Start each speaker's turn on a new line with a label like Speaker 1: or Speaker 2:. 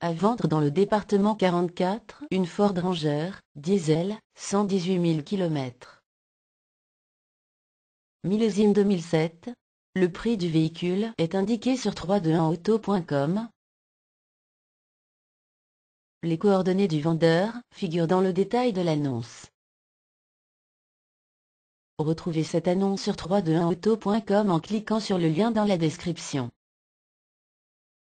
Speaker 1: À vendre dans le département 44, une Ford Ranger, diesel, 118 000 km. Millésime 2007. Le prix du véhicule est indiqué sur 321auto.com. Les coordonnées du vendeur figurent dans le détail de l'annonce.
Speaker 2: Retrouvez cette annonce sur 321auto.com en cliquant sur le lien dans la description.